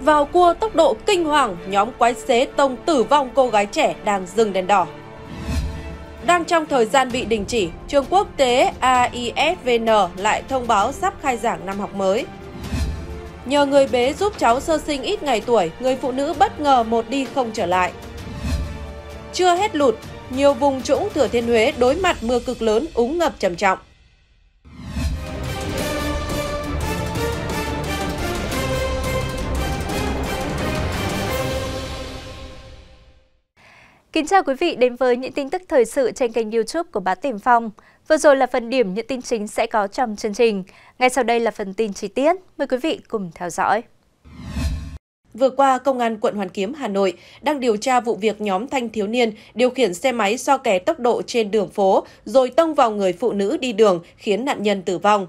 Vào cua tốc độ kinh hoàng, nhóm quái xế tông tử vong cô gái trẻ đang dừng đèn đỏ. Đang trong thời gian bị đình chỉ, trường quốc tế AISVN lại thông báo sắp khai giảng năm học mới. Nhờ người bế giúp cháu sơ sinh ít ngày tuổi, người phụ nữ bất ngờ một đi không trở lại. Chưa hết lụt, nhiều vùng trũng Thừa Thiên Huế đối mặt mưa cực lớn úng ngập trầm trọng. Kính chào quý vị đến với những tin tức thời sự trên kênh youtube của Báo Tiền Phong. Vừa rồi là phần điểm những tin chính sẽ có trong chương trình. Ngay sau đây là phần tin chi tiết. Mời quý vị cùng theo dõi. Vừa qua, Công an quận Hoàn Kiếm, Hà Nội đang điều tra vụ việc nhóm thanh thiếu niên điều khiển xe máy so kẻ tốc độ trên đường phố rồi tông vào người phụ nữ đi đường khiến nạn nhân tử vong.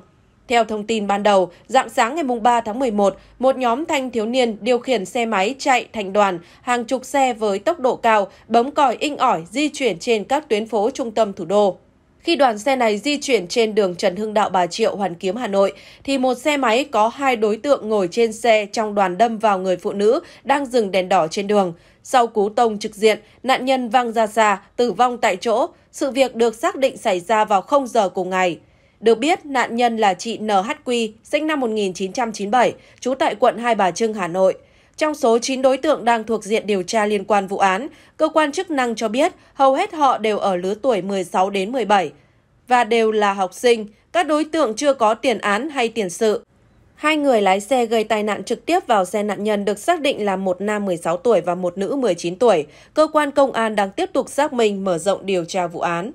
Theo thông tin ban đầu, dạng sáng ngày 3 tháng 11, một nhóm thanh thiếu niên điều khiển xe máy chạy thành đoàn, hàng chục xe với tốc độ cao, bấm còi inh ỏi di chuyển trên các tuyến phố trung tâm thủ đô. Khi đoàn xe này di chuyển trên đường Trần Hưng Đạo Bà Triệu, Hoàn Kiếm, Hà Nội, thì một xe máy có hai đối tượng ngồi trên xe trong đoàn đâm vào người phụ nữ đang dừng đèn đỏ trên đường. Sau cú tông trực diện, nạn nhân văng ra xa, tử vong tại chỗ. Sự việc được xác định xảy ra vào 0 giờ cùng ngày. Được biết, nạn nhân là chị NHQ, sinh năm 1997, trú tại quận Hai Bà Trưng, Hà Nội. Trong số 9 đối tượng đang thuộc diện điều tra liên quan vụ án, cơ quan chức năng cho biết hầu hết họ đều ở lứa tuổi 16 đến 17 và đều là học sinh, các đối tượng chưa có tiền án hay tiền sự. Hai người lái xe gây tai nạn trực tiếp vào xe nạn nhân được xác định là một nam 16 tuổi và một nữ 19 tuổi. Cơ quan công an đang tiếp tục xác minh mở rộng điều tra vụ án.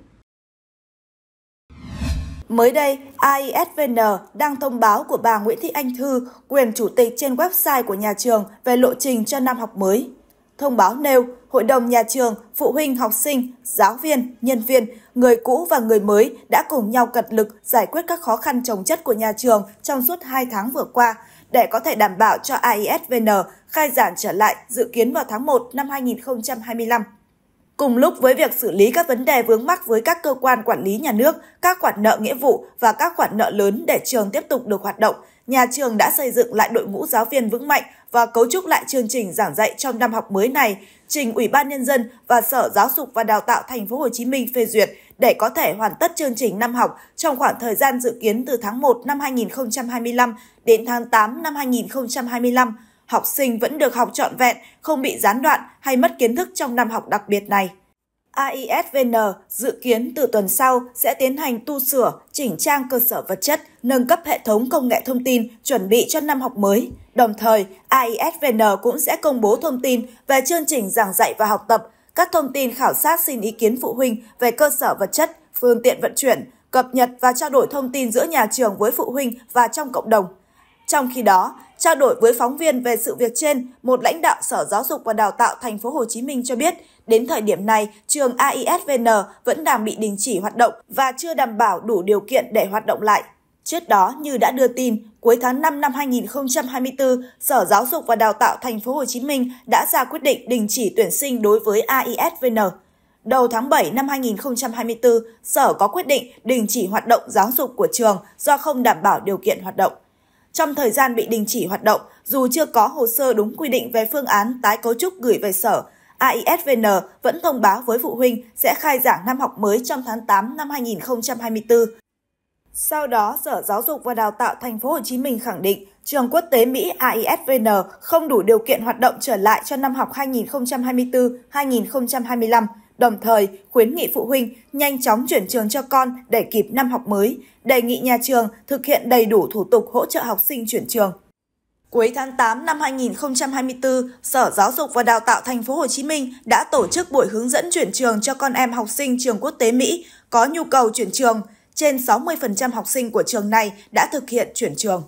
Mới đây, AISVN đăng thông báo của bà Nguyễn Thị Anh Thư, quyền chủ tịch trên website của nhà trường về lộ trình cho năm học mới. Thông báo nêu, hội đồng nhà trường, phụ huynh, học sinh, giáo viên, nhân viên, người cũ và người mới đã cùng nhau cật lực giải quyết các khó khăn trồng chất của nhà trường trong suốt 2 tháng vừa qua để có thể đảm bảo cho AISVN khai giảng trở lại dự kiến vào tháng 1 năm 2025. Cùng lúc với việc xử lý các vấn đề vướng mắc với các cơ quan quản lý nhà nước, các khoản nợ nghĩa vụ và các khoản nợ lớn để trường tiếp tục được hoạt động, nhà trường đã xây dựng lại đội ngũ giáo viên vững mạnh và cấu trúc lại chương trình giảng dạy trong năm học mới này, trình Ủy ban nhân dân và Sở Giáo dục và Đào tạo Thành phố Hồ Chí Minh phê duyệt để có thể hoàn tất chương trình năm học trong khoảng thời gian dự kiến từ tháng 1 năm 2025 đến tháng 8 năm 2025 học sinh vẫn được học trọn vẹn, không bị gián đoạn hay mất kiến thức trong năm học đặc biệt này. AISVN dự kiến từ tuần sau sẽ tiến hành tu sửa, chỉnh trang cơ sở vật chất, nâng cấp hệ thống công nghệ thông tin chuẩn bị cho năm học mới. Đồng thời, AISVN cũng sẽ công bố thông tin về chương trình giảng dạy và học tập, các thông tin khảo sát xin ý kiến phụ huynh về cơ sở vật chất, phương tiện vận chuyển, cập nhật và trao đổi thông tin giữa nhà trường với phụ huynh và trong cộng đồng. Trong khi đó, Trao đổi với phóng viên về sự việc trên, một lãnh đạo Sở Giáo dục và Đào tạo Thành phố Hồ Chí Minh cho biết, đến thời điểm này, trường AISVN vẫn đang bị đình chỉ hoạt động và chưa đảm bảo đủ điều kiện để hoạt động lại. Trước đó, như đã đưa tin, cuối tháng 5 năm 2024, Sở Giáo dục và Đào tạo Thành phố Hồ Chí Minh đã ra quyết định đình chỉ tuyển sinh đối với AISVN. Đầu tháng 7 năm 2024, Sở có quyết định đình chỉ hoạt động giáo dục của trường do không đảm bảo điều kiện hoạt động trong thời gian bị đình chỉ hoạt động dù chưa có hồ sơ đúng quy định về phương án tái cấu trúc gửi về sở. AISVN vẫn thông báo với phụ huynh sẽ khai giảng năm học mới trong tháng 8 năm 2024. Sau đó, Sở Giáo dục và Đào tạo Thành phố Hồ Chí Minh khẳng định trường quốc tế Mỹ AISVN không đủ điều kiện hoạt động trở lại cho năm học 2024-2025. Đồng thời, khuyến nghị phụ huynh nhanh chóng chuyển trường cho con để kịp năm học mới, đề nghị nhà trường thực hiện đầy đủ thủ tục hỗ trợ học sinh chuyển trường. Cuối tháng 8 năm 2024, Sở Giáo dục và Đào tạo Thành phố Hồ Chí Minh đã tổ chức buổi hướng dẫn chuyển trường cho con em học sinh trường quốc tế Mỹ có nhu cầu chuyển trường. Trên 60% học sinh của trường này đã thực hiện chuyển trường.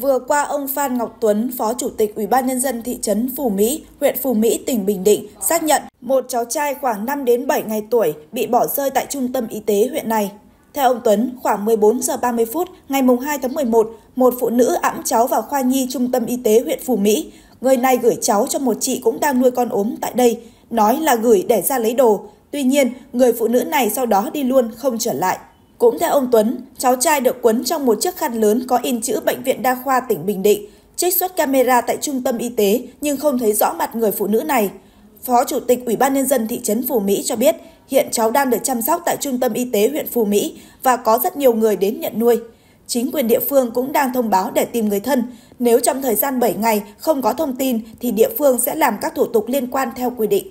Vừa qua, ông Phan Ngọc Tuấn, Phó Chủ tịch Ủy ban Nhân dân thị trấn Phù Mỹ, huyện Phù Mỹ, tỉnh Bình Định, xác nhận một cháu trai khoảng 5 đến 7 ngày tuổi bị bỏ rơi tại trung tâm y tế huyện này. Theo ông Tuấn, khoảng 14 giờ 30 phút ngày 2 tháng 11, một phụ nữ ẵm cháu vào khoa nhi trung tâm y tế huyện Phù Mỹ. Người này gửi cháu cho một chị cũng đang nuôi con ốm tại đây, nói là gửi để ra lấy đồ. Tuy nhiên, người phụ nữ này sau đó đi luôn không trở lại. Cũng theo ông Tuấn, cháu trai được quấn trong một chiếc khăn lớn có in chữ Bệnh viện Đa khoa tỉnh Bình Định, trích xuất camera tại trung tâm y tế nhưng không thấy rõ mặt người phụ nữ này. Phó Chủ tịch Ủy ban Nhân dân thị trấn Phù Mỹ cho biết hiện cháu đang được chăm sóc tại trung tâm y tế huyện Phù Mỹ và có rất nhiều người đến nhận nuôi. Chính quyền địa phương cũng đang thông báo để tìm người thân. Nếu trong thời gian 7 ngày không có thông tin thì địa phương sẽ làm các thủ tục liên quan theo quy định.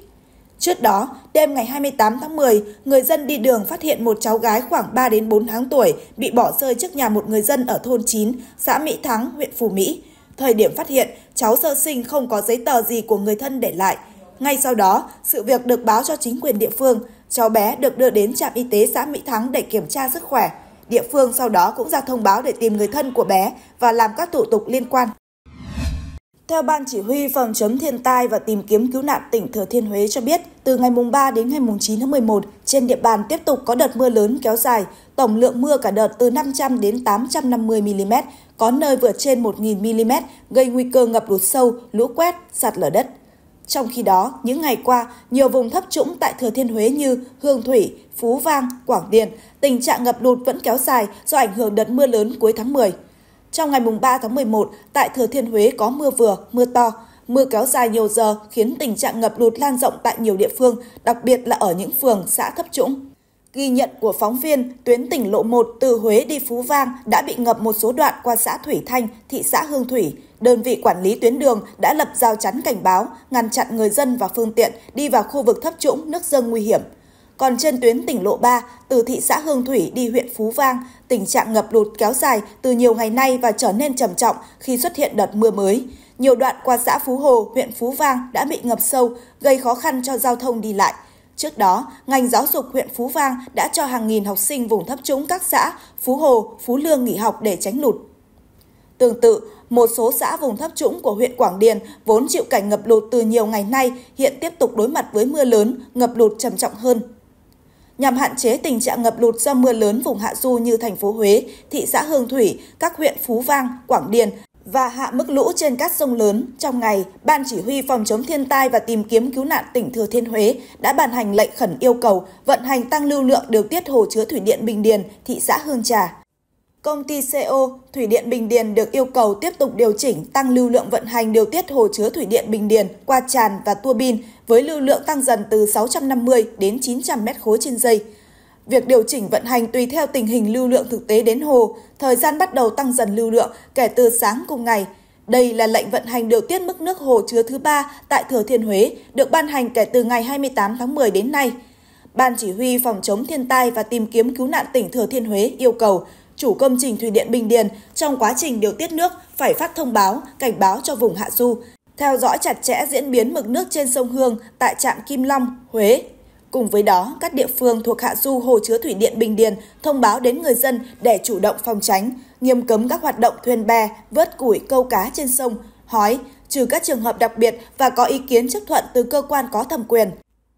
Trước đó, đêm ngày 28 tháng 10, người dân đi đường phát hiện một cháu gái khoảng 3 đến 4 tháng tuổi bị bỏ rơi trước nhà một người dân ở thôn 9, xã Mỹ Thắng, huyện Phú Mỹ. Thời điểm phát hiện, cháu sơ sinh không có giấy tờ gì của người thân để lại. Ngay sau đó, sự việc được báo cho chính quyền địa phương. Cháu bé được đưa đến trạm y tế xã Mỹ Thắng để kiểm tra sức khỏe. Địa phương sau đó cũng ra thông báo để tìm người thân của bé và làm các thủ tục liên quan. Theo Ban Chỉ huy Phòng chống thiên tai và tìm kiếm cứu nạn tỉnh Thừa Thiên Huế cho biết, từ ngày 3 đến ngày 9 tháng 11, trên địa bàn tiếp tục có đợt mưa lớn kéo dài, tổng lượng mưa cả đợt từ 500 đến 850 mm, có nơi vượt trên 1.000 mm, gây nguy cơ ngập lụt sâu, lũ quét, sạt lở đất. Trong khi đó, những ngày qua, nhiều vùng thấp trũng tại Thừa Thiên Huế như Hương Thủy, Phú Vang, Quảng Điền, tình trạng ngập lụt vẫn kéo dài do ảnh hưởng đợt mưa lớn cuối tháng 10. Trong ngày 3 tháng 11, tại Thừa Thiên Huế có mưa vừa, mưa to. Mưa kéo dài nhiều giờ khiến tình trạng ngập lụt lan rộng tại nhiều địa phương, đặc biệt là ở những phường xã thấp trũng. Ghi nhận của phóng viên, tuyến tỉnh lộ 1 từ Huế đi Phú Vang đã bị ngập một số đoạn qua xã Thủy Thanh, thị xã Hương Thủy. Đơn vị quản lý tuyến đường đã lập giao chắn cảnh báo, ngăn chặn người dân và phương tiện đi vào khu vực thấp trũng, nước dâng nguy hiểm – còn trên tuyến tỉnh Lộ 3, từ thị xã Hương Thủy đi huyện Phú Vang, tình trạng ngập lụt kéo dài từ nhiều ngày nay và trở nên trầm trọng khi xuất hiện đợt mưa mới. Nhiều đoạn qua xã Phú Hồ, huyện Phú Vang đã bị ngập sâu, gây khó khăn cho giao thông đi lại. Trước đó, ngành giáo dục huyện Phú Vang đã cho hàng nghìn học sinh vùng thấp trũng các xã Phú Hồ, Phú Lương nghỉ học để tránh lụt. Tương tự, một số xã vùng thấp trũng của huyện Quảng Điền vốn chịu cảnh ngập lụt từ nhiều ngày nay hiện tiếp tục đối mặt với mưa lớn, ngập lụt trầm trọng hơn nhằm hạn chế tình trạng ngập lụt do mưa lớn vùng hạ du như thành phố Huế, thị xã Hương Thủy, các huyện Phú Vang, Quảng Điền và hạ mức lũ trên các sông lớn. Trong ngày, Ban Chỉ huy Phòng chống thiên tai và tìm kiếm cứu nạn tỉnh Thừa Thiên Huế đã ban hành lệnh khẩn yêu cầu vận hành tăng lưu lượng điều tiết hồ chứa thủy điện Bình Điền, thị xã Hương Trà. Công ty CO Thủy điện Bình Điền được yêu cầu tiếp tục điều chỉnh tăng lưu lượng vận hành điều tiết hồ chứa thủy điện Bình Điền qua tràn và tua bin với lưu lượng tăng dần từ 650 đến 900 m khối trên giây. Việc điều chỉnh vận hành tùy theo tình hình lưu lượng thực tế đến hồ, thời gian bắt đầu tăng dần lưu lượng kể từ sáng cùng ngày. Đây là lệnh vận hành điều tiết mức nước hồ chứa thứ ba tại Thừa Thiên Huế, được ban hành kể từ ngày 28 tháng 10 đến nay. Ban Chỉ huy Phòng chống thiên tai và tìm kiếm cứu nạn tỉnh Thừa Thiên Huế yêu cầu chủ công trình Thủy điện Bình Điền trong quá trình điều tiết nước phải phát thông báo, cảnh báo cho vùng hạ du, theo dõi chặt chẽ diễn biến mực nước trên sông Hương tại trạm Kim Long, Huế. Cùng với đó, các địa phương thuộc hạ du hồ chứa thủy điện Bình Điền thông báo đến người dân để chủ động phòng tránh, nghiêm cấm các hoạt động thuyền bè, vớt củi, câu cá trên sông, hói, trừ các trường hợp đặc biệt và có ý kiến chấp thuận từ cơ quan có thẩm quyền.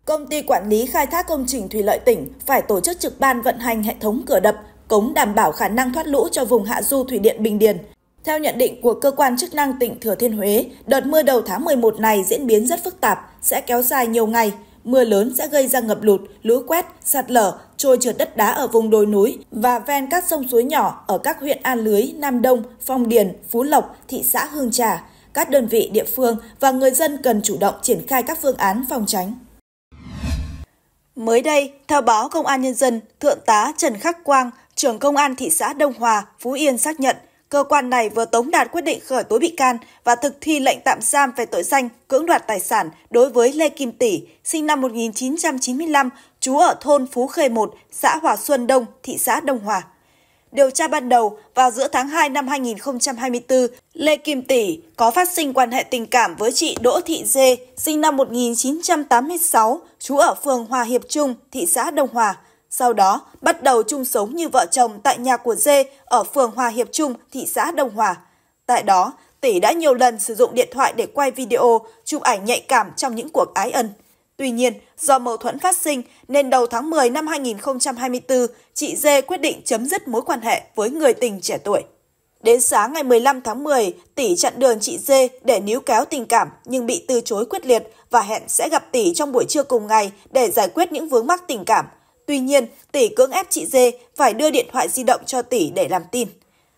Công ty quản lý khai thác công trình thủy lợi tỉnh phải tổ chức trực ban vận hành hệ thống cửa đập, cống đảm bảo khả năng thoát lũ cho vùng hạ du thủy điện Bình Điền. Theo nhận định của cơ quan chức năng tỉnh Thừa Thiên Huế, đợt mưa đầu tháng 11 này diễn biến rất phức tạp, sẽ kéo dài nhiều ngày. Mưa lớn sẽ gây ra ngập lụt, lũ quét, sạt lở, trôi trượt đất đá ở vùng đồi núi và ven các sông suối nhỏ ở các huyện An Lưới, Nam Đông, Phong Điền, Phú Lộc, thị xã Hương Trà. Các đơn vị địa phương và người dân cần chủ động triển khai các phương án phòng tránh. Mới đây, theo báo Công an Nhân dân, Thượng tá Trần Khắc Quang, trưởng Công an thị xã Đông Hòa, Phú Yên xác nhận – Cơ quan này vừa tống đạt quyết định khởi tố bị can và thực thi lệnh tạm giam về tội danh cưỡng đoạt tài sản đối với Lê Kim Tỷ, sinh năm 1995, trú ở thôn Phú Khê 1, xã Hòa Xuân Đông, thị xã Đông Hòa. Điều tra ban đầu, vào giữa tháng 2 năm 2024, Lê Kim Tỷ có phát sinh quan hệ tình cảm với chị Đỗ Thị Dê, sinh năm 1986, trú ở phường Hòa Hiệp Trung, thị xã Đông Hòa. Sau đó, bắt đầu chung sống như vợ chồng tại nhà của Dê ở phường Hòa Hiệp Trung, thị xã Đông Hòa. Tại đó, Tỷ đã nhiều lần sử dụng điện thoại để quay video, chụp ảnh nhạy cảm trong những cuộc ái ân. Tuy nhiên, do mâu thuẫn phát sinh nên đầu tháng 10 năm 2024, chị Dê quyết định chấm dứt mối quan hệ với người tình trẻ tuổi. Đến sáng ngày 15 tháng 10, Tỷ chặn đường chị Dê để níu kéo tình cảm nhưng bị từ chối quyết liệt và hẹn sẽ gặp Tỷ trong buổi trưa cùng ngày để giải quyết những vướng mắc tình cảm – Tuy nhiên, tỷ cưỡng ép chị Dê phải đưa điện thoại di động cho tỷ để làm tin.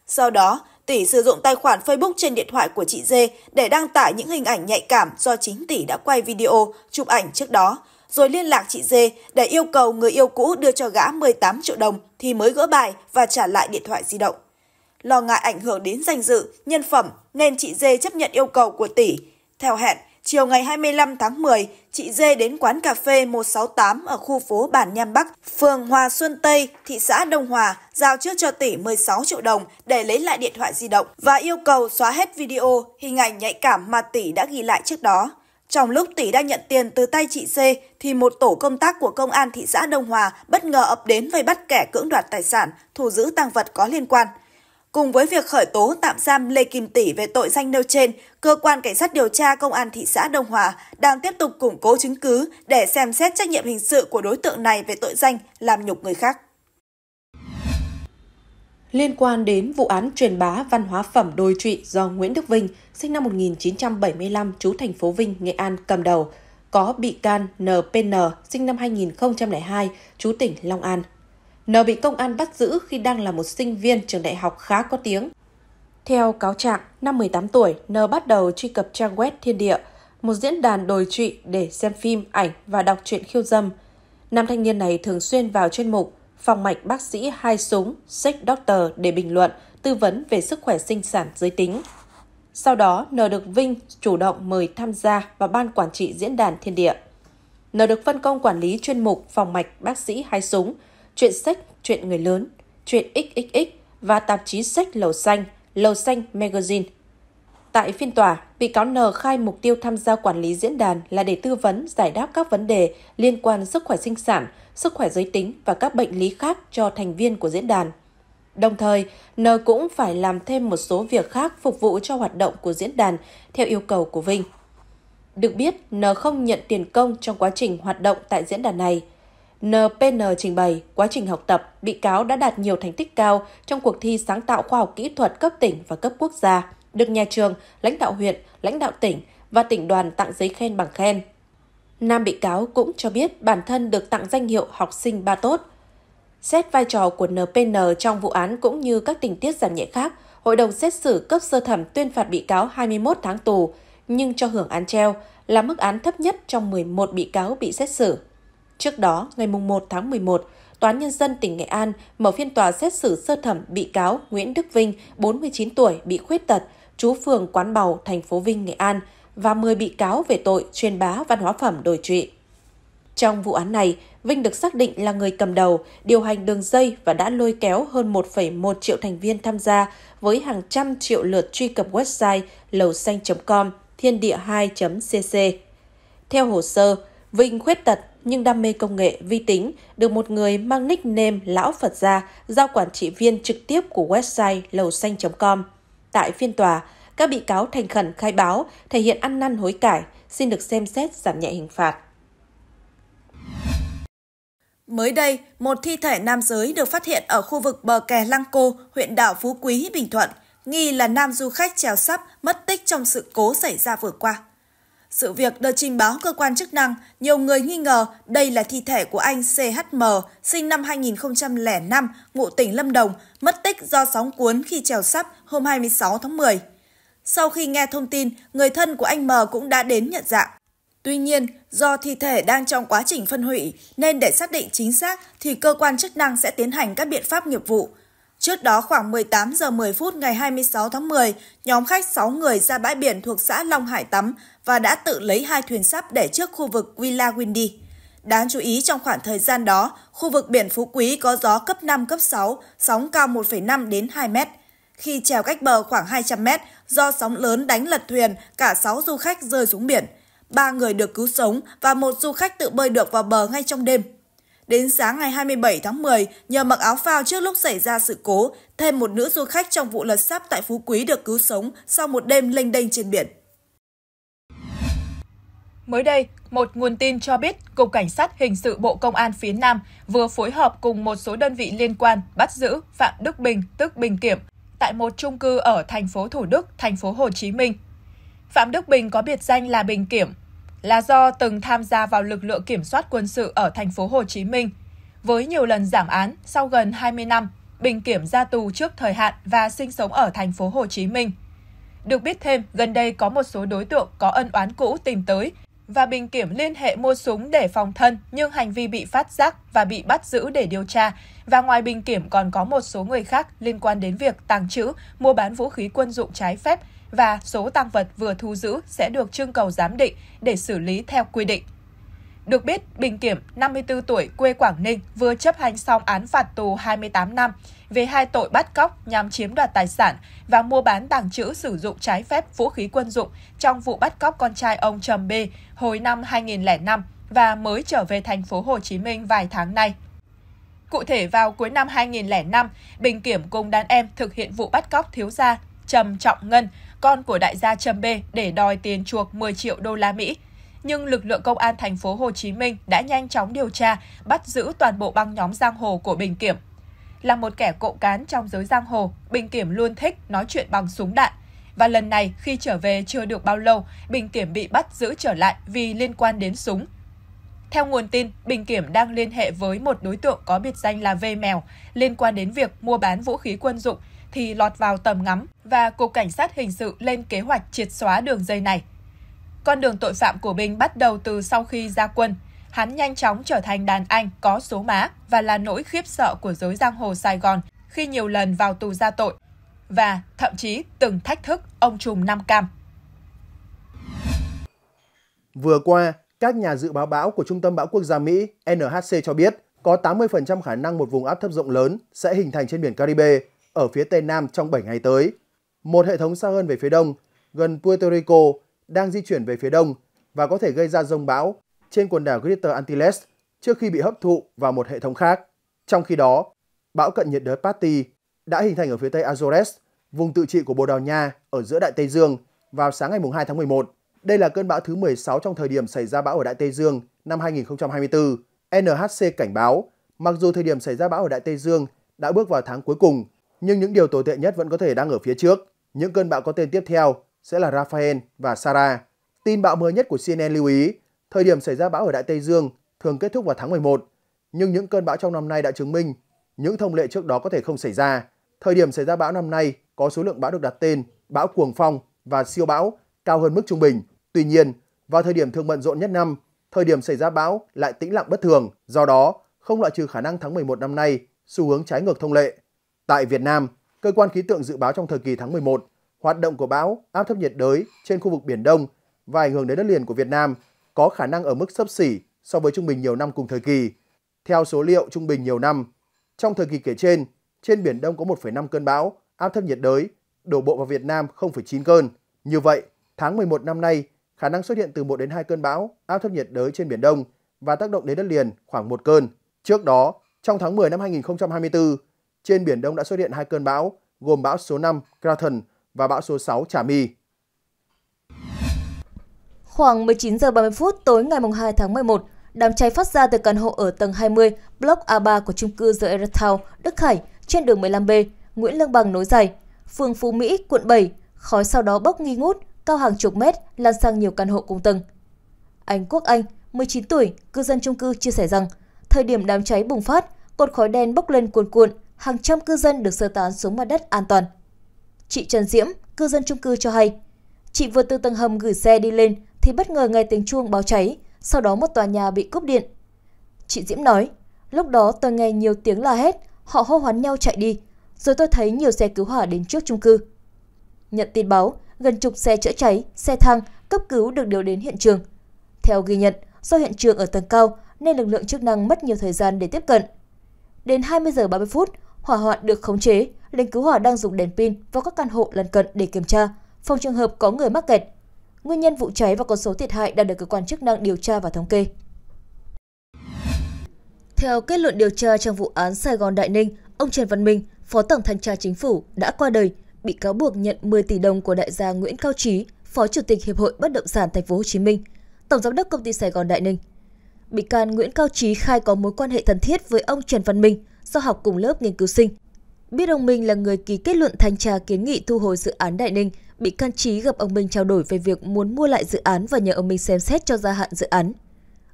Sau đó, tỷ sử dụng tài khoản Facebook trên điện thoại của chị Dê để đăng tải những hình ảnh nhạy cảm do chính tỷ đã quay video, chụp ảnh trước đó, rồi liên lạc chị Dê để yêu cầu người yêu cũ đưa cho gã 18 triệu đồng thì mới gỡ bài và trả lại điện thoại di động. Lo ngại ảnh hưởng đến danh dự, nhân phẩm nên chị Dê chấp nhận yêu cầu của tỷ. Theo hẹn, Chiều ngày 25 tháng 10, chị Dê đến quán cà phê 168 ở khu phố Bản Nham Bắc, phường Hòa Xuân Tây, thị xã Đông Hòa, giao trước cho tỷ 16 triệu đồng để lấy lại điện thoại di động và yêu cầu xóa hết video, hình ảnh nhạy cảm mà tỷ đã ghi lại trước đó. Trong lúc tỷ đang nhận tiền từ tay chị C, thì một tổ công tác của công an thị xã Đông Hòa bất ngờ ập đến vây bắt kẻ cưỡng đoạt tài sản, thu giữ tăng vật có liên quan – Cùng với việc khởi tố tạm giam Lê Kim Tỷ về tội danh nêu trên, cơ quan cảnh sát điều tra công an thị xã Đông Hòa đang tiếp tục củng cố chứng cứ để xem xét trách nhiệm hình sự của đối tượng này về tội danh làm nhục người khác. Liên quan đến vụ án truyền bá văn hóa phẩm đồi trụy do Nguyễn Đức Vinh, sinh năm 1975, trú thành phố Vinh, Nghệ An cầm đầu, có bị can NPN, sinh năm 2002, trú tỉnh Long An, N bị công an bắt giữ khi đang là một sinh viên trường đại học khá có tiếng. Theo cáo trạng, năm 18 tuổi, N bắt đầu truy cập trang web Thiên Địa, một diễn đàn đồi trụy để xem phim, ảnh và đọc truyện khiêu dâm. Nam thanh niên này thường xuyên vào chuyên mục Phòng mạch bác sĩ hai súng, sex doctor để bình luận, tư vấn về sức khỏe sinh sản giới tính. Sau đó, N được Vinh chủ động mời tham gia vào ban quản trị diễn đàn thiên địa. N được phân công quản lý chuyên mục phòng mạch bác sĩ hai súng, Chuyện sách, chuyện người lớn, chuyện XXX và tạp chí sách Lầu Xanh, Lầu Xanh Magazine. Tại phiên tòa, bị cáo N khai mục tiêu tham gia quản lý diễn đàn là để tư vấn, giải đáp các vấn đề liên quan sức khỏe sinh sản, sức khỏe giới tính và các bệnh lý khác cho thành viên của diễn đàn. Đồng thời, N cũng phải làm thêm một số việc khác phục vụ cho hoạt động của diễn đàn theo yêu cầu của Vinh. Được biết, N không nhận tiền công trong quá trình hoạt động tại diễn đàn này. NPN trình bày, quá trình học tập, bị cáo đã đạt nhiều thành tích cao trong cuộc thi sáng tạo khoa học kỹ thuật cấp tỉnh và cấp quốc gia, được nhà trường, lãnh đạo huyện, lãnh đạo tỉnh và tỉnh đoàn tặng giấy khen bằng khen. Nam bị cáo cũng cho biết bản thân được tặng danh hiệu học sinh ba tốt. Xét vai trò của NPN trong vụ án cũng như các tình tiết giảm nhẹ khác, hội đồng xét xử cấp sơ thẩm tuyên phạt bị cáo 21 tháng tù, nhưng cho hưởng án treo là mức án thấp nhất trong 11 bị cáo bị xét xử. Trước đó, ngày 1 tháng 11, Tòa Nhân dân tỉnh Nghệ An mở phiên tòa xét xử sơ thẩm bị cáo Nguyễn Đức Vinh, 49 tuổi, bị khuyết tật, chú phường Quán Bầu, thành phố Vinh, Nghệ An, và 10 bị cáo về tội truyền bá văn hóa phẩm đồi trụy. Trong vụ án này, Vinh được xác định là người cầm đầu, điều hành đường dây và đã lôi kéo hơn 1,1 triệu thành viên tham gia với hàng trăm triệu lượt truy cập website lầu xanh.com, thiên địa 2.cc. Theo hồ sơ, Vinh khuyết tật nhưng đam mê công nghệ, vi tính, được một người mang nickname Lão Phật gia giao quản trị viên trực tiếp của website lầu xanh.com. Tại phiên tòa, các bị cáo thành khẩn khai báo, thể hiện ăn năn hối cải, xin được xem xét giảm nhẹ hình phạt. Mới đây, một thi thể nam giới được phát hiện ở khu vực bờ kè Lăng Cô, huyện đảo Phú Quý, Bình Thuận, nghi là nam du khách trèo sắp mất tích trong sự cố xảy ra vừa qua. Sự việc được trình báo cơ quan chức năng, nhiều người nghi ngờ đây là thi thể của anh CHM, sinh năm 2005, ngụ tỉnh Lâm Đồng, mất tích do sóng cuốn khi trèo sắp hôm 26 tháng 10. Sau khi nghe thông tin, người thân của anh M cũng đã đến nhận dạng. Tuy nhiên, do thi thể đang trong quá trình phân hủy nên để xác định chính xác thì cơ quan chức năng sẽ tiến hành các biện pháp nghiệp vụ. Trước đó khoảng 18 giờ 10 phút ngày 26 tháng 10, nhóm khách 6 người ra bãi biển thuộc xã Long Hải tắm và đã tự lấy hai thuyền sắp để trước khu vực Villa Windy. Đáng chú ý trong khoảng thời gian đó, khu vực biển Phú Quý có gió cấp 5 cấp 6, sóng cao 1,5 đến 2 mét. Khi trèo cách bờ khoảng 200 mét, do sóng lớn đánh lật thuyền, cả 6 du khách rơi xuống biển. Ba người được cứu sống và một du khách tự bơi được vào bờ ngay trong đêm. Đến sáng ngày 27 tháng 10, nhờ mặc áo phao trước lúc xảy ra sự cố, thêm một nữ du khách trong vụ lật sáp tại Phú Quý được cứu sống sau một đêm lênh đênh trên biển. Mới đây, một nguồn tin cho biết Cục Cảnh sát Hình sự Bộ Công an phía Nam vừa phối hợp cùng một số đơn vị liên quan bắt giữ Phạm Đức Bình, tức Bình Kiểm, tại một trung cư ở thành phố Thủ Đức, thành phố Hồ Chí Minh. Phạm Đức Bình có biệt danh là Bình Kiểm, là do từng tham gia vào lực lượng kiểm soát quân sự ở thành phố Hồ Chí Minh. Với nhiều lần giảm án sau gần 20 năm, Bình kiểm ra tù trước thời hạn và sinh sống ở thành phố Hồ Chí Minh. Được biết thêm, gần đây có một số đối tượng có ân oán cũ tìm tới và Bình Kiểm liên hệ mua súng để phòng thân nhưng hành vi bị phát giác và bị bắt giữ để điều tra. Và ngoài Bình Kiểm còn có một số người khác liên quan đến việc tàng trữ, mua bán vũ khí quân dụng trái phép và số tăng vật vừa thu giữ sẽ được trưng cầu giám định để xử lý theo quy định. Được biết, Bình Kiểm, 54 tuổi, quê Quảng Ninh, vừa chấp hành xong án phạt tù 28 năm về hai tội bắt cóc nhằm chiếm đoạt tài sản và mua bán tàng trữ sử dụng trái phép vũ khí quân dụng trong vụ bắt cóc con trai ông Trầm B hồi năm 2005 và mới trở về thành phố Hồ Chí Minh vài tháng nay. Cụ thể vào cuối năm 2005, Bình Kiểm cùng đàn em thực hiện vụ bắt cóc thiếu gia Trầm Trọng Ngân, con của đại gia Trầm B để đòi tiền chuộc 10 triệu đô la Mỹ. Nhưng lực lượng công an thành phố Hồ Chí Minh đã nhanh chóng điều tra, bắt giữ toàn bộ băng nhóm giang hồ của Bình Kiểm là một kẻ cộ cán trong giới giang hồ, Bình Kiểm luôn thích nói chuyện bằng súng đạn. Và lần này khi trở về chưa được bao lâu, Bình Kiểm bị bắt giữ trở lại vì liên quan đến súng. Theo nguồn tin, Bình Kiểm đang liên hệ với một đối tượng có biệt danh là V Mèo liên quan đến việc mua bán vũ khí quân dụng thì lọt vào tầm ngắm và Cục Cảnh sát Hình sự lên kế hoạch triệt xóa đường dây này. Con đường tội phạm của Bình bắt đầu từ sau khi ra quân – hắn nhanh chóng trở thành đàn anh có số má và là nỗi khiếp sợ của giới giang hồ Sài Gòn khi nhiều lần vào tù ra tội và thậm chí từng thách thức ông trùm Nam Cam. Vừa qua, các nhà dự báo bão của Trung tâm Bão Quốc gia Mỹ NHC cho biết có 80% khả năng một vùng áp thấp rộng lớn sẽ hình thành trên biển Caribe ở phía Tây Nam trong 7 ngày tới. Một hệ thống xa hơn về phía đông, gần Puerto Rico, đang di chuyển về phía đông và có thể gây ra rông bão trên quần đảo Greater Antilles trước khi bị hấp thụ vào một hệ thống khác. Trong khi đó, bão cận nhiệt đới Patti đã hình thành ở phía tây Azores, vùng tự trị của Bồ Đào Nha ở giữa Đại Tây Dương vào sáng ngày 2 tháng 11. Đây là cơn bão thứ 16 trong thời điểm xảy ra bão ở Đại Tây Dương năm 2024. NHC cảnh báo, mặc dù thời điểm xảy ra bão ở Đại Tây Dương đã bước vào tháng cuối cùng, nhưng những điều tồi tệ nhất vẫn có thể đang ở phía trước. Những cơn bão có tên tiếp theo sẽ là Rafael và Sarah. Tin bão mới nhất của CNN lưu ý Thời điểm xảy ra bão ở Đại Tây Dương thường kết thúc vào tháng 11, nhưng những cơn bão trong năm nay đã chứng minh những thông lệ trước đó có thể không xảy ra. Thời điểm xảy ra bão năm nay có số lượng bão được đặt tên bão cuồng phong và siêu bão cao hơn mức trung bình. Tuy nhiên, vào thời điểm thường bận rộn nhất năm, thời điểm xảy ra bão lại tĩnh lặng bất thường, do đó không loại trừ khả năng tháng 11 năm nay xu hướng trái ngược thông lệ. Tại Việt Nam, cơ quan khí tượng dự báo trong thời kỳ tháng 11, hoạt động của bão áp thấp nhiệt đới trên khu vực Biển Đông và ảnh hưởng đến đất liền của Việt Nam có khả năng ở mức sấp xỉ so với trung bình nhiều năm cùng thời kỳ. Theo số liệu trung bình nhiều năm, trong thời kỳ kể trên, trên Biển Đông có 1,5 cơn bão, áp thấp nhiệt đới, đổ bộ vào Việt Nam 0,9 cơn. Như vậy, tháng 11 năm nay, khả năng xuất hiện từ 1 đến 2 cơn bão, áp thấp nhiệt đới trên Biển Đông và tác động đến đất liền khoảng 1 cơn. Trước đó, trong tháng 10 năm 2024, trên Biển Đông đã xuất hiện hai cơn bão, gồm bão số 5 Krathon và bão số 6 Trà My. Khoảng 19 giờ 30 phút tối ngày 2 tháng 11, đám cháy phát ra từ căn hộ ở tầng 20, block A3 của chung cư The Town, Đức Hải, trên đường 15B, Nguyễn Lương Bằng nối dài, phường Phú Mỹ, quận 7. Khói sau đó bốc nghi ngút, cao hàng chục mét, lan sang nhiều căn hộ cùng tầng. Anh Quốc Anh, 19 tuổi, cư dân chung cư chia sẻ rằng, thời điểm đám cháy bùng phát, cột khói đen bốc lên cuồn cuộn, hàng trăm cư dân được sơ tán xuống mặt đất an toàn. Chị Trần Diễm, cư dân chung cư cho hay, chị vừa từ tầng hầm gửi xe đi lên, thì bất ngờ nghe tiếng chuông báo cháy, sau đó một tòa nhà bị cúp điện. Chị Diễm nói, lúc đó tôi nghe nhiều tiếng la hét, họ hô hoán nhau chạy đi, rồi tôi thấy nhiều xe cứu hỏa đến trước chung cư. Nhận tin báo, gần chục xe chữa cháy, xe thang, cấp cứu được điều đến hiện trường. Theo ghi nhận, do hiện trường ở tầng cao nên lực lượng chức năng mất nhiều thời gian để tiếp cận. Đến 20 giờ 30 phút, hỏa hoạn được khống chế, lính cứu hỏa đang dùng đèn pin vào các căn hộ lân cận để kiểm tra, phòng trường hợp có người mắc kẹt Nguyên nhân vụ cháy và con số thiệt hại đang được cơ quan chức năng điều tra và thống kê. Theo kết luận điều tra trong vụ án Sài Gòn Đại Ninh, ông Trần Văn Minh, Phó Tổng Thanh tra Chính phủ đã qua đời, bị cáo buộc nhận 10 tỷ đồng của đại gia Nguyễn Cao Trí, Phó Chủ tịch Hiệp hội Bất động sản Thành phố Hồ Chí Minh, Tổng giám đốc công ty Sài Gòn Đại Ninh. Bị can Nguyễn Cao Trí khai có mối quan hệ thân thiết với ông Trần Văn Minh do học cùng lớp nghiên cứu sinh. Biết ông Minh là người ký kết luận thanh tra kiến nghị thu hồi dự án Đại Ninh bị can Trí gặp ông Minh trao đổi về việc muốn mua lại dự án và nhờ ông Minh xem xét cho gia hạn dự án.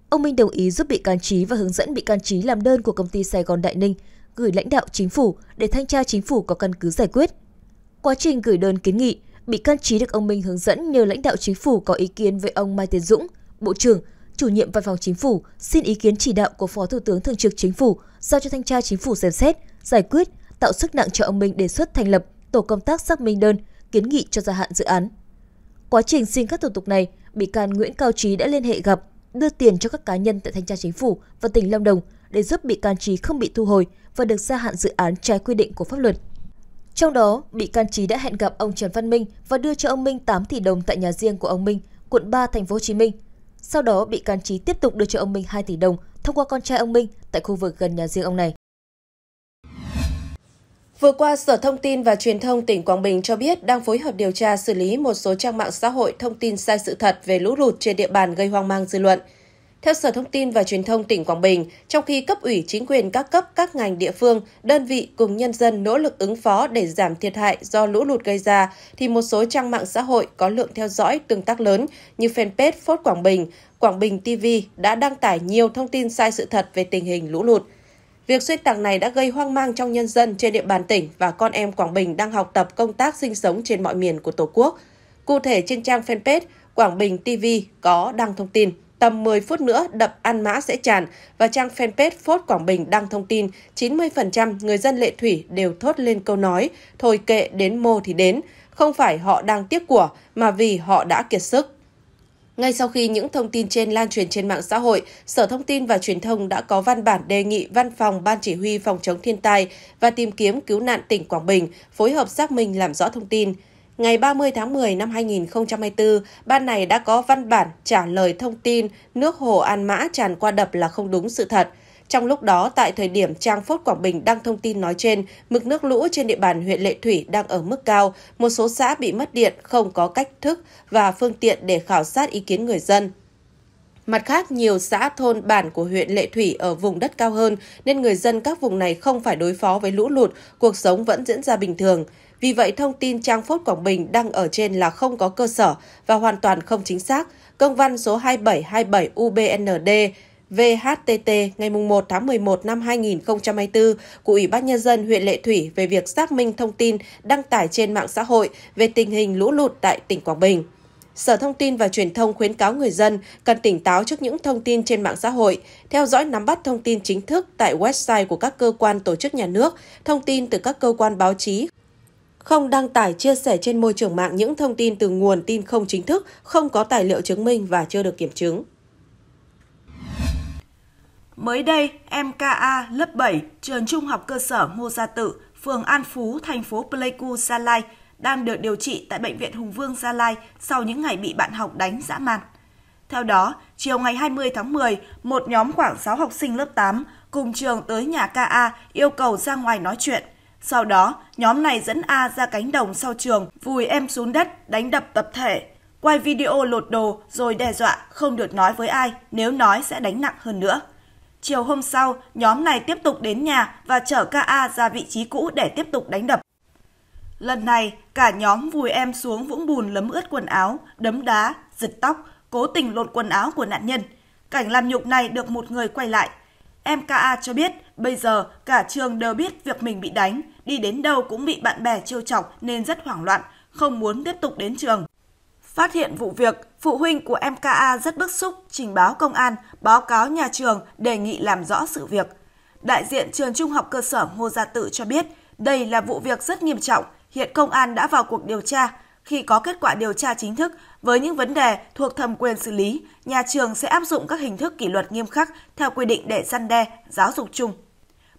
Ông Minh đồng ý giúp bị can Trí và hướng dẫn bị can Trí làm đơn của công ty Sài Gòn Đại Ninh gửi lãnh đạo chính phủ để thanh tra chính phủ có căn cứ giải quyết. Quá trình gửi đơn kiến nghị, bị can Trí được ông Minh hướng dẫn nhờ lãnh đạo chính phủ có ý kiến với ông Mai Tiến Dũng, Bộ trưởng, chủ nhiệm văn phòng chính phủ xin ý kiến chỉ đạo của Phó Thủ tướng Thường trực Chính phủ giao cho thanh tra chính phủ xem xét, giải quyết, tạo sức nặng cho ông Minh đề xuất thành lập tổ công tác xác minh đơn kiến nghị cho gia hạn dự án. Quá trình xin các thủ tục này, bị can Nguyễn Cao Trí đã liên hệ gặp, đưa tiền cho các cá nhân tại Thanh tra Chính phủ và tỉnh Lâm Đồng để giúp bị can Trí không bị thu hồi và được gia hạn dự án trái quy định của pháp luật. Trong đó, bị can Trí đã hẹn gặp ông Trần Văn Minh và đưa cho ông Minh 8 tỷ đồng tại nhà riêng của ông Minh, quận 3 thành phố Hồ Chí Minh. Sau đó, bị can Trí tiếp tục đưa cho ông Minh 2 tỷ đồng thông qua con trai ông Minh tại khu vực gần nhà riêng ông này. Vừa qua, Sở Thông tin và Truyền thông tỉnh Quảng Bình cho biết đang phối hợp điều tra xử lý một số trang mạng xã hội thông tin sai sự thật về lũ lụt trên địa bàn gây hoang mang dư luận. Theo Sở Thông tin và Truyền thông tỉnh Quảng Bình, trong khi cấp ủy chính quyền các cấp, các ngành địa phương, đơn vị cùng nhân dân nỗ lực ứng phó để giảm thiệt hại do lũ lụt gây ra, thì một số trang mạng xã hội có lượng theo dõi tương tác lớn như fanpage Phốt Quảng Bình, Quảng Bình TV đã đăng tải nhiều thông tin sai sự thật về tình hình lũ lụt. Việc xuyên tạc này đã gây hoang mang trong nhân dân trên địa bàn tỉnh và con em Quảng Bình đang học tập công tác sinh sống trên mọi miền của Tổ quốc. Cụ thể trên trang fanpage Quảng Bình TV có đăng thông tin tầm 10 phút nữa đập ăn Mã sẽ tràn và trang fanpage Phốt Quảng Bình đăng thông tin 90% người dân lệ thủy đều thốt lên câu nói thôi kệ đến mô thì đến, không phải họ đang tiếc của mà vì họ đã kiệt sức. Ngay sau khi những thông tin trên lan truyền trên mạng xã hội, Sở Thông tin và Truyền thông đã có văn bản đề nghị Văn phòng Ban Chỉ huy Phòng chống thiên tai và tìm kiếm cứu nạn tỉnh Quảng Bình phối hợp xác minh làm rõ thông tin. Ngày 30 tháng 10 năm 2024, ban này đã có văn bản trả lời thông tin nước hồ An Mã tràn qua đập là không đúng sự thật – trong lúc đó, tại thời điểm Trang Phốt Quảng Bình đăng thông tin nói trên, mực nước lũ trên địa bàn huyện Lệ Thủy đang ở mức cao, một số xã bị mất điện, không có cách thức và phương tiện để khảo sát ý kiến người dân. Mặt khác, nhiều xã thôn bản của huyện Lệ Thủy ở vùng đất cao hơn nên người dân các vùng này không phải đối phó với lũ lụt, cuộc sống vẫn diễn ra bình thường. Vì vậy, thông tin Trang Phốt Quảng Bình đăng ở trên là không có cơ sở và hoàn toàn không chính xác. Công văn số 2727 UBND VHTT ngày 1 tháng 11 năm 2024 của Ủy ban Nhân dân huyện Lệ Thủy về việc xác minh thông tin đăng tải trên mạng xã hội về tình hình lũ lụt tại tỉnh Quảng Bình. Sở Thông tin và Truyền thông khuyến cáo người dân cần tỉnh táo trước những thông tin trên mạng xã hội, theo dõi nắm bắt thông tin chính thức tại website của các cơ quan tổ chức nhà nước, thông tin từ các cơ quan báo chí, không đăng tải chia sẻ trên môi trường mạng những thông tin từ nguồn tin không chính thức, không có tài liệu chứng minh và chưa được kiểm chứng. Mới đây, MKA lớp 7, trường trung học cơ sở Ngô Gia Tự, phường An Phú, thành phố Pleiku, Gia Lai, đang được điều trị tại Bệnh viện Hùng Vương, Gia Lai sau những ngày bị bạn học đánh dã man. Theo đó, chiều ngày 20 tháng 10, một nhóm khoảng 6 học sinh lớp 8 cùng trường tới nhà KA yêu cầu ra ngoài nói chuyện. Sau đó, nhóm này dẫn A ra cánh đồng sau trường, vùi em xuống đất, đánh đập tập thể, quay video lột đồ rồi đe dọa không được nói với ai, nếu nói sẽ đánh nặng hơn nữa. Chiều hôm sau, nhóm này tiếp tục đến nhà và chở KA ra vị trí cũ để tiếp tục đánh đập. Lần này, cả nhóm vùi em xuống vũng bùn lấm ướt quần áo, đấm đá, giật tóc, cố tình lột quần áo của nạn nhân. Cảnh làm nhục này được một người quay lại. Em KA cho biết bây giờ cả trường đều biết việc mình bị đánh, đi đến đâu cũng bị bạn bè trêu chọc nên rất hoảng loạn, không muốn tiếp tục đến trường. Phát hiện vụ việc, phụ huynh của MKA rất bức xúc, trình báo công an, báo cáo nhà trường đề nghị làm rõ sự việc. Đại diện trường trung học cơ sở Ngô Gia Tự cho biết, đây là vụ việc rất nghiêm trọng, hiện công an đã vào cuộc điều tra. Khi có kết quả điều tra chính thức với những vấn đề thuộc thẩm quyền xử lý, nhà trường sẽ áp dụng các hình thức kỷ luật nghiêm khắc theo quy định để răn đe, giáo dục chung.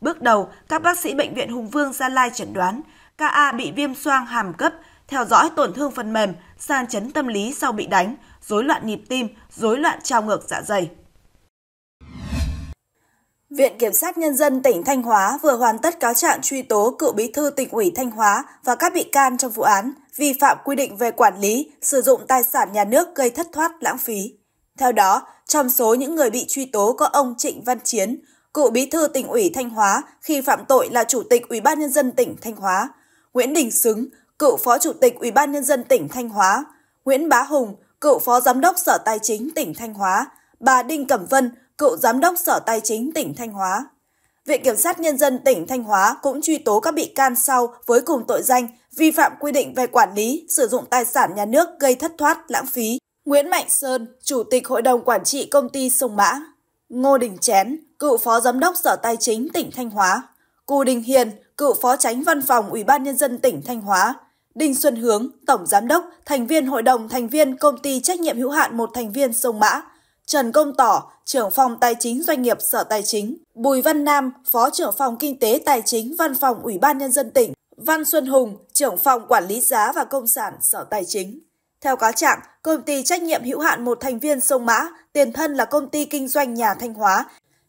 Bước đầu, các bác sĩ bệnh viện Hùng Vương Gia Lai chẩn đoán KA bị viêm xoang hàm cấp, theo dõi tổn thương phần mềm, sang chấn tâm lý sau bị đánh, rối loạn nhịp tim, rối loạn trao ngược dạ dày. Viện Kiểm sát Nhân dân tỉnh Thanh Hóa vừa hoàn tất cáo trạng truy tố cựu bí thư tỉnh ủy Thanh Hóa và các bị can trong vụ án vi phạm quy định về quản lý, sử dụng tài sản nhà nước gây thất thoát lãng phí. Theo đó, trong số những người bị truy tố có ông Trịnh Văn Chiến, cựu bí thư tỉnh ủy Thanh Hóa khi phạm tội là chủ tịch Ủy ban nhân dân tỉnh Thanh Hóa, Nguyễn Đình Xứng, cựu Phó Chủ tịch Ủy ban Nhân dân tỉnh Thanh Hóa, Nguyễn Bá Hùng, cựu Phó Giám đốc Sở Tài chính tỉnh Thanh Hóa, bà Đinh Cẩm Vân, cựu Giám đốc Sở Tài chính tỉnh Thanh Hóa. Viện Kiểm sát Nhân dân tỉnh Thanh Hóa cũng truy tố các bị can sau với cùng tội danh vi phạm quy định về quản lý, sử dụng tài sản nhà nước gây thất thoát, lãng phí. Nguyễn Mạnh Sơn, Chủ tịch Hội đồng Quản trị Công ty Sông Mã. Ngô Đình Chén, cựu Phó Giám đốc Sở Tài chính tỉnh Thanh Hóa. Cù Đình Hiền, cựu Phó Tránh Văn phòng Ủy ban Nhân dân tỉnh Thanh Hóa. Đinh Xuân Hướng, Tổng Giám đốc, thành viên Hội đồng thành viên Công ty trách nhiệm hữu hạn một thành viên Sông Mã, Trần Công Tỏ, trưởng phòng tài chính doanh nghiệp Sở Tài chính, Bùi Văn Nam, Phó trưởng phòng Kinh tế Tài chính Văn phòng Ủy ban Nhân dân tỉnh, Văn Xuân Hùng, trưởng phòng Quản lý giá và Công sản Sở Tài chính. Theo cáo trạng, công ty trách nhiệm hữu hạn một thành viên Sông Mã, tiền thân là công ty kinh doanh nhà Thanh Hóa,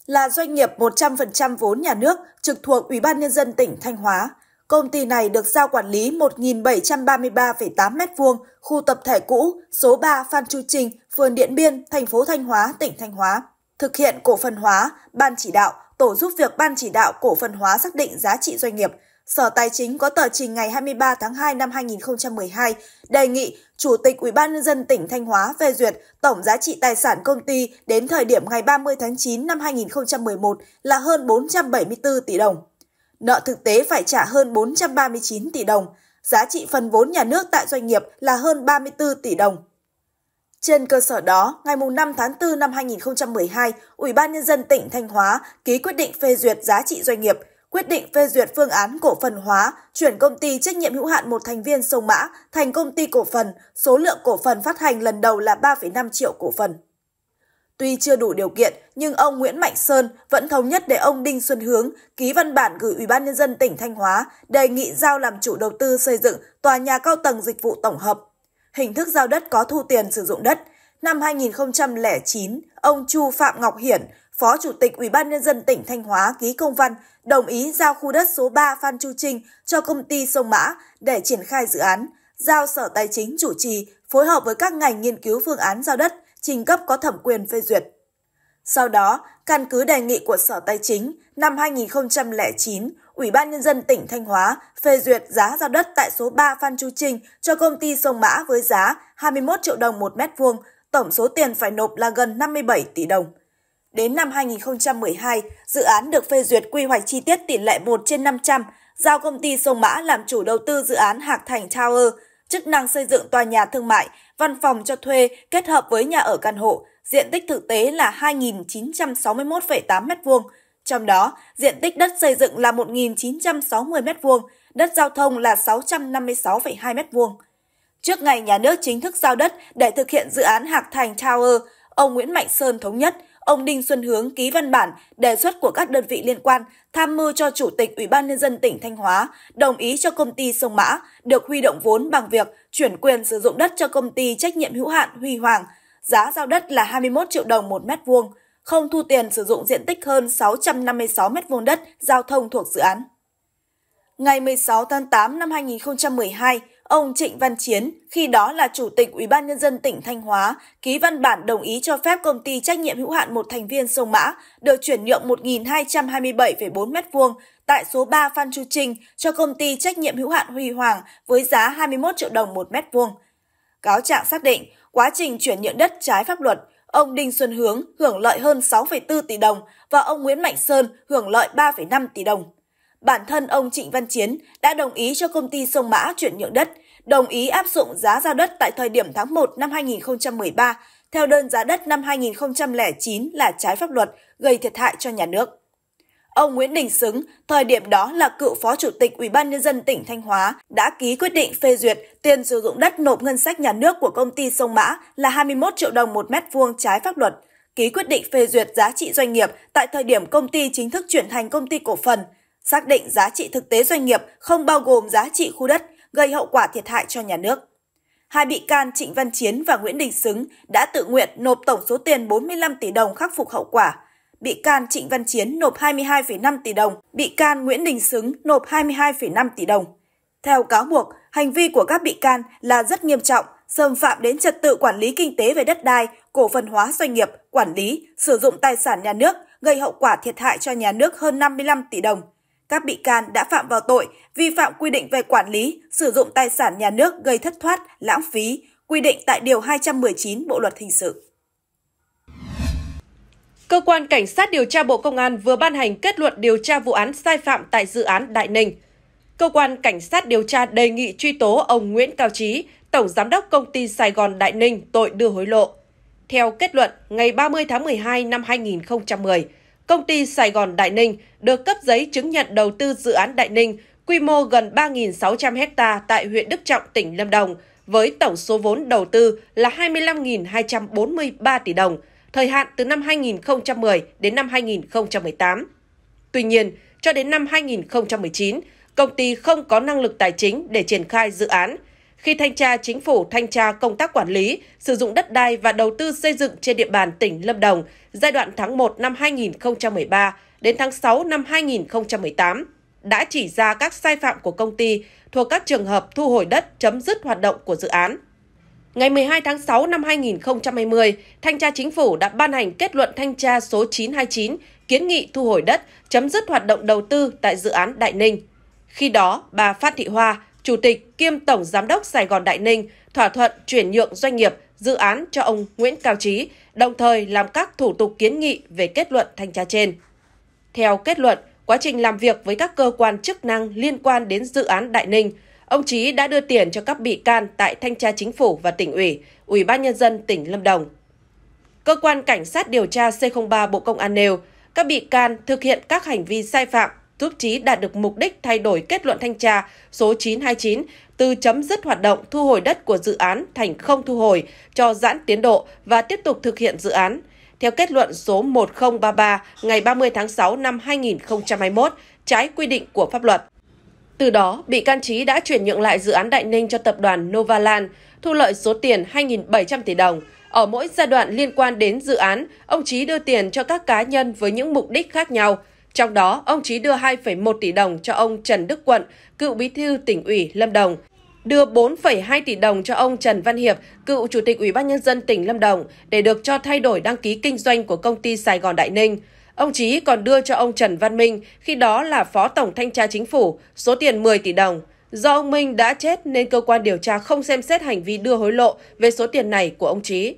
là doanh nghiệp 100% vốn nhà nước trực thuộc Ủy ban Nhân dân tỉnh Thanh Hóa. Công ty này được giao quản lý 1.733,8 m2, khu tập thể cũ, số 3 Phan Chu Trinh, phường Điện Biên, thành phố Thanh Hóa, tỉnh Thanh Hóa. Thực hiện cổ phần hóa, ban chỉ đạo, tổ giúp việc ban chỉ đạo cổ phần hóa xác định giá trị doanh nghiệp. Sở Tài chính có tờ trình ngày 23 tháng 2 năm 2012 đề nghị Chủ tịch Ủy ban nhân dân tỉnh Thanh Hóa phê duyệt tổng giá trị tài sản công ty đến thời điểm ngày 30 tháng 9 năm 2011 là hơn 474 tỷ đồng. Nợ thực tế phải trả hơn 439 tỷ đồng, giá trị phần vốn nhà nước tại doanh nghiệp là hơn 34 tỷ đồng. Trên cơ sở đó, ngày 5 tháng 4 năm 2012, Ủy ban Nhân dân tỉnh Thanh Hóa ký quyết định phê duyệt giá trị doanh nghiệp, quyết định phê duyệt phương án cổ phần hóa, chuyển công ty trách nhiệm hữu hạn một thành viên sông Mã thành công ty cổ phần, số lượng cổ phần phát hành lần đầu là 3,5 triệu cổ phần. Tuy chưa đủ điều kiện, nhưng ông Nguyễn Mạnh Sơn vẫn thống nhất để ông Đinh Xuân Hướng ký văn bản gửi Ủy ban nhân dân tỉnh Thanh Hóa đề nghị giao làm chủ đầu tư xây dựng tòa nhà cao tầng dịch vụ tổng hợp. Hình thức giao đất có thu tiền sử dụng đất. Năm 2009, ông Chu Phạm Ngọc Hiển, Phó Chủ tịch Ủy ban nhân dân tỉnh Thanh Hóa ký công văn đồng ý giao khu đất số 3 Phan Chu Trinh cho công ty Sông Mã để triển khai dự án, giao Sở Tài chính chủ trì phối hợp với các ngành nghiên cứu phương án giao đất trình cấp có thẩm quyền phê duyệt. Sau đó, căn cứ đề nghị của Sở Tài chính, năm 2009, Ủy ban Nhân dân tỉnh Thanh Hóa phê duyệt giá giao đất tại số 3 Phan Chu Trinh cho công ty Sông Mã với giá 21 triệu đồng một mét vuông, tổng số tiền phải nộp là gần 57 tỷ đồng. Đến năm 2012, dự án được phê duyệt quy hoạch chi tiết tỷ lệ 1 trên 500, giao công ty Sông Mã làm chủ đầu tư dự án Hạc Thành Tower – chức năng xây dựng tòa nhà thương mại, văn phòng cho thuê kết hợp với nhà ở căn hộ, diện tích thực tế là 2.961,8 m2, trong đó diện tích đất xây dựng là 1.960 m2, đất giao thông là 656,2 m2. Trước ngày nhà nước chính thức giao đất để thực hiện dự án Hạc Thành Tower, ông Nguyễn Mạnh Sơn thống nhất – ông Đinh Xuân Hướng ký văn bản đề xuất của các đơn vị liên quan tham mưu cho Chủ tịch Ủy ban Nhân dân tỉnh Thanh Hóa đồng ý cho công ty Sông Mã được huy động vốn bằng việc chuyển quyền sử dụng đất cho công ty trách nhiệm hữu hạn Huy Hoàng. Giá giao đất là 21 triệu đồng một mét vuông, không thu tiền sử dụng diện tích hơn 656 mét vuông đất giao thông thuộc dự án. Ngày 16 tháng 8 năm 2012, ông Trịnh Văn Chiến, khi đó là Chủ tịch Ủy ban Nhân dân tỉnh Thanh Hóa, ký văn bản đồng ý cho phép công ty trách nhiệm hữu hạn một thành viên sông Mã được chuyển nhượng 1.227,4 m2 tại số 3 Phan Chu Trinh cho công ty trách nhiệm hữu hạn Huy Hoàng với giá 21 triệu đồng một mét vuông. Cáo trạng xác định, quá trình chuyển nhượng đất trái pháp luật, ông Đinh Xuân Hướng hưởng lợi hơn 6,4 tỷ đồng và ông Nguyễn Mạnh Sơn hưởng lợi 3,5 tỷ đồng. Bản thân ông Trịnh Văn Chiến đã đồng ý cho công ty Sông Mã chuyển nhượng đất đồng ý áp dụng giá giao đất tại thời điểm tháng 1 năm 2013 theo đơn giá đất năm 2009 là trái pháp luật, gây thiệt hại cho nhà nước. Ông Nguyễn Đình Xứng, thời điểm đó là cựu Phó Chủ tịch Ủy ban nhân dân tỉnh Thanh Hóa, đã ký quyết định phê duyệt tiền sử dụng đất nộp ngân sách nhà nước của công ty Sông Mã là 21 triệu đồng một mét vuông trái pháp luật, ký quyết định phê duyệt giá trị doanh nghiệp tại thời điểm công ty chính thức chuyển thành công ty cổ phần, xác định giá trị thực tế doanh nghiệp không bao gồm giá trị khu đất, gây hậu quả thiệt hại cho nhà nước. Hai bị can Trịnh Văn Chiến và Nguyễn Đình Xứng đã tự nguyện nộp tổng số tiền 45 tỷ đồng khắc phục hậu quả. Bị can Trịnh Văn Chiến nộp 22,5 tỷ đồng, bị can Nguyễn Đình Xứng nộp 22,5 tỷ đồng. Theo cáo buộc, hành vi của các bị can là rất nghiêm trọng, xâm phạm đến trật tự quản lý kinh tế về đất đai, cổ phần hóa doanh nghiệp, quản lý, sử dụng tài sản nhà nước, gây hậu quả thiệt hại cho nhà nước hơn 55 tỷ đồng – các bị can đã phạm vào tội vi phạm quy định về quản lý, sử dụng tài sản nhà nước gây thất thoát, lãng phí, quy định tại Điều 219 Bộ Luật Hình sự. Cơ quan Cảnh sát điều tra Bộ Công an vừa ban hành kết luận điều tra vụ án sai phạm tại dự án Đại Ninh. Cơ quan Cảnh sát điều tra đề nghị truy tố ông Nguyễn Cao Trí, Tổng Giám đốc Công ty Sài Gòn Đại Ninh tội đưa hối lộ. Theo kết luận, ngày 30 tháng 12 năm 2010, công ty Sài Gòn Đại Ninh được cấp giấy chứng nhận đầu tư dự án Đại Ninh quy mô gần 3.600 ha tại huyện Đức Trọng, tỉnh Lâm Đồng, với tổng số vốn đầu tư là 25.243 tỷ đồng, thời hạn từ năm 2010 đến năm 2018. Tuy nhiên, cho đến năm 2019, công ty không có năng lực tài chính để triển khai dự án – khi thanh tra chính phủ thanh tra công tác quản lý, sử dụng đất đai và đầu tư xây dựng trên địa bàn tỉnh Lâm Đồng giai đoạn tháng 1 năm 2013 đến tháng 6 năm 2018 đã chỉ ra các sai phạm của công ty thuộc các trường hợp thu hồi đất chấm dứt hoạt động của dự án. Ngày 12 tháng 6 năm 2020, Thanh tra Chính phủ đã ban hành kết luận thanh tra số 929 kiến nghị thu hồi đất chấm dứt hoạt động đầu tư tại dự án Đại Ninh. Khi đó, bà Phát Thị Hoa, Chủ tịch kiêm Tổng Giám đốc Sài Gòn Đại Ninh thỏa thuận chuyển nhượng doanh nghiệp dự án cho ông Nguyễn Cao Trí, đồng thời làm các thủ tục kiến nghị về kết luận thanh tra trên. Theo kết luận, quá trình làm việc với các cơ quan chức năng liên quan đến dự án Đại Ninh, ông Trí đã đưa tiền cho các bị can tại thanh tra chính phủ và tỉnh ủy, ủy ban nhân dân tỉnh Lâm Đồng. Cơ quan cảnh sát điều tra C03 Bộ Công an nêu, các bị can thực hiện các hành vi sai phạm giúp Trí đạt được mục đích thay đổi kết luận thanh tra số 929 từ chấm dứt hoạt động thu hồi đất của dự án thành không thu hồi cho giãn tiến độ và tiếp tục thực hiện dự án. Theo kết luận số 1033 ngày 30 tháng 6 năm 2021, trái quy định của pháp luật. Từ đó, bị can Trí đã chuyển nhượng lại dự án Đại Ninh cho tập đoàn Novaland, thu lợi số tiền 2.700 tỷ đồng. Ở mỗi giai đoạn liên quan đến dự án, ông Trí đưa tiền cho các cá nhân với những mục đích khác nhau – trong đó, ông Trí đưa 2,1 tỷ đồng cho ông Trần Đức Quận, cựu bí thư tỉnh ủy Lâm Đồng, đưa 4,2 tỷ đồng cho ông Trần Văn Hiệp, cựu chủ tịch Ủy ban nhân dân tỉnh Lâm Đồng để được cho thay đổi đăng ký kinh doanh của công ty Sài Gòn Đại Ninh. Ông Trí còn đưa cho ông Trần Văn Minh, khi đó là Phó Tổng Thanh tra Chính phủ, số tiền 10 tỷ đồng. Do ông Minh đã chết nên cơ quan điều tra không xem xét hành vi đưa hối lộ về số tiền này của ông Trí.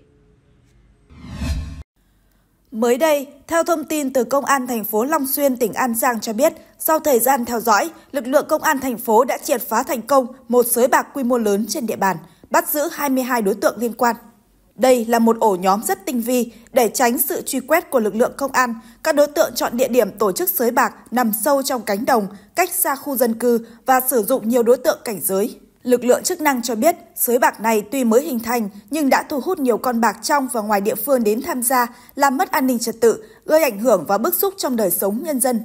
Mới đây, theo thông tin từ Công an thành phố Long Xuyên, tỉnh An Giang cho biết, sau thời gian theo dõi, lực lượng Công an thành phố đã triệt phá thành công một sới bạc quy mô lớn trên địa bàn, bắt giữ 22 đối tượng liên quan. Đây là một ổ nhóm rất tinh vi. Để tránh sự truy quét của lực lượng công an, các đối tượng chọn địa điểm tổ chức sới bạc nằm sâu trong cánh đồng, cách xa khu dân cư và sử dụng nhiều đối tượng cảnh giới. Lực lượng chức năng cho biết, sới bạc này tuy mới hình thành nhưng đã thu hút nhiều con bạc trong và ngoài địa phương đến tham gia, làm mất an ninh trật tự, gây ảnh hưởng và bức xúc trong đời sống nhân dân.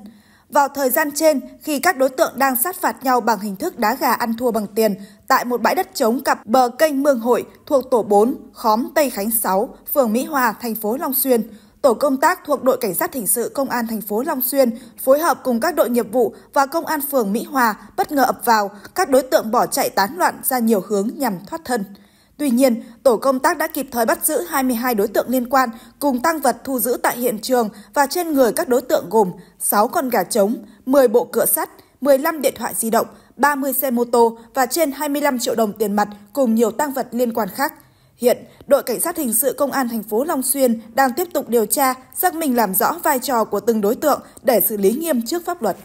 Vào thời gian trên, khi các đối tượng đang sát phạt nhau bằng hình thức đá gà ăn thua bằng tiền tại một bãi đất trống cặp bờ kênh Mương Hội thuộc tổ 4, khóm Tây Khánh 6, phường Mỹ Hòa, thành phố Long Xuyên, tổ công tác thuộc đội cảnh sát hình sự công an thành phố Long Xuyên phối hợp cùng các đội nghiệp vụ và công an phường Mỹ Hòa bất ngờ ập vào, các đối tượng bỏ chạy tán loạn ra nhiều hướng nhằm thoát thân. Tuy nhiên, tổ công tác đã kịp thời bắt giữ 22 đối tượng liên quan cùng tăng vật thu giữ tại hiện trường và trên người các đối tượng gồm 6 con gà trống, 10 bộ cửa sắt, 15 điện thoại di động, 30 xe mô tô và trên 25 triệu đồng tiền mặt cùng nhiều tăng vật liên quan khác. Hiện, đội cảnh sát hình sự công an thành phố Long Xuyên đang tiếp tục điều tra, xác minh làm rõ vai trò của từng đối tượng để xử lý nghiêm trước pháp luật.